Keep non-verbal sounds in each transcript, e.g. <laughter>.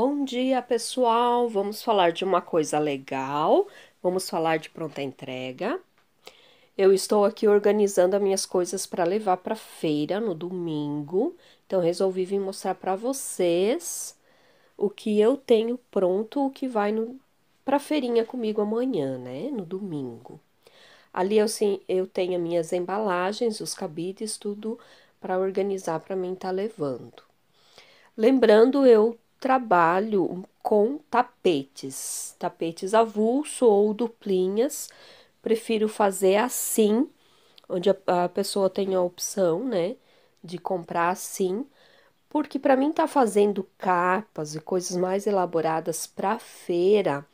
Bom dia, pessoal! Vamos falar de uma coisa legal. Vamos falar de pronta entrega. Eu estou aqui organizando as minhas coisas para levar para feira no domingo. Então resolvi vir mostrar para vocês o que eu tenho pronto, o que vai para feirinha comigo amanhã, né, no domingo. Ali eu sim, eu tenho as minhas embalagens, os cabides, tudo para organizar para mim estar tá levando. Lembrando, eu trabalho com tapetes, tapetes avulso ou duplinhas. Prefiro fazer assim, onde a, a pessoa tem a opção, né, de comprar assim, porque para mim tá fazendo capas e coisas mais elaboradas para feira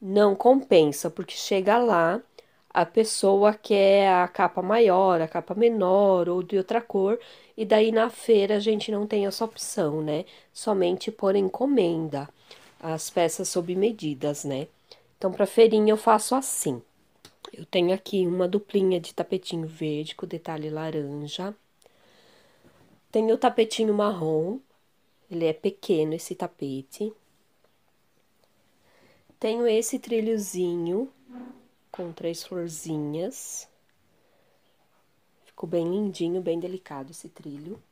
não compensa, porque chega lá a pessoa quer a capa maior, a capa menor ou de outra cor, e daí na feira a gente não tem essa opção, né? Somente por encomenda as peças sob medidas, né? Então, para feirinha eu faço assim. Eu tenho aqui uma duplinha de tapetinho verde com detalhe laranja. Tenho o tapetinho marrom, ele é pequeno esse tapete. Tenho esse trilhozinho com três florzinhas. Ficou bem lindinho, bem delicado esse trilho.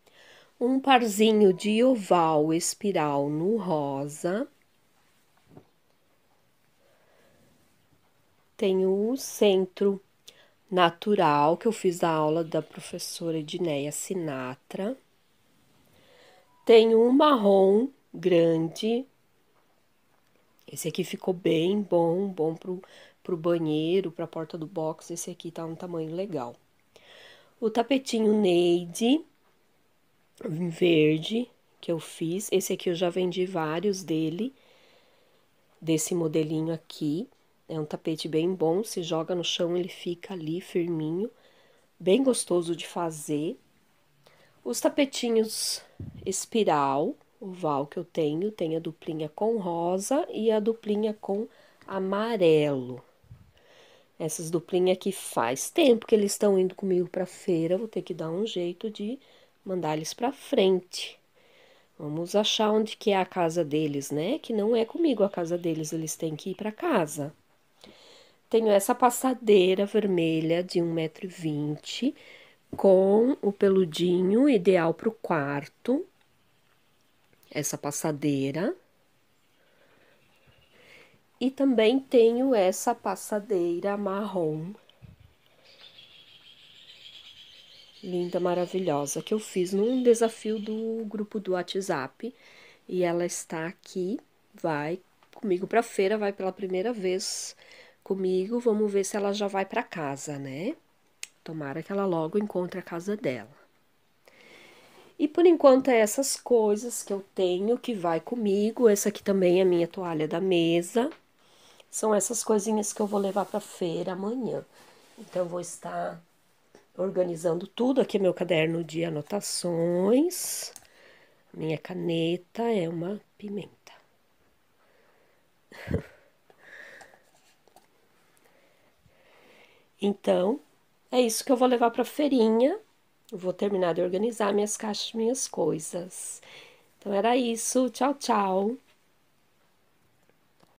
Um parzinho de oval espiral no rosa. Tem o centro natural, que eu fiz a aula da professora Edneia Sinatra. Tem um marrom grande. Esse aqui ficou bem bom, bom pro para o banheiro, para a porta do box. Esse aqui tá um tamanho legal. O tapetinho Neide, verde, que eu fiz. Esse aqui eu já vendi vários dele, desse modelinho aqui. É um tapete bem bom, se joga no chão, ele fica ali firminho, bem gostoso de fazer. Os tapetinhos espiral, oval que eu tenho, tem a duplinha com rosa e a duplinha com amarelo. Essas duplinhas que faz tempo que eles estão indo comigo para feira, vou ter que dar um jeito de mandar eles para frente. Vamos achar onde que é a casa deles, né? Que não é comigo a casa deles, eles têm que ir para casa. Tenho essa passadeira vermelha de 1,20m com o peludinho ideal para o quarto. Essa passadeira e também tenho essa passadeira marrom. Linda, maravilhosa, que eu fiz num desafio do grupo do WhatsApp. E ela está aqui, vai comigo para feira, vai pela primeira vez comigo. Vamos ver se ela já vai para casa, né? Tomara que ela logo encontre a casa dela. E por enquanto é essas coisas que eu tenho que vai comigo. Essa aqui também é a minha toalha da mesa. São essas coisinhas que eu vou levar para feira amanhã. Então eu vou estar organizando tudo aqui meu caderno de anotações. Minha caneta é uma pimenta. <laughs> então, é isso que eu vou levar para feirinha. Eu vou terminar de organizar minhas caixas, minhas coisas. Então era isso. Tchau, tchau.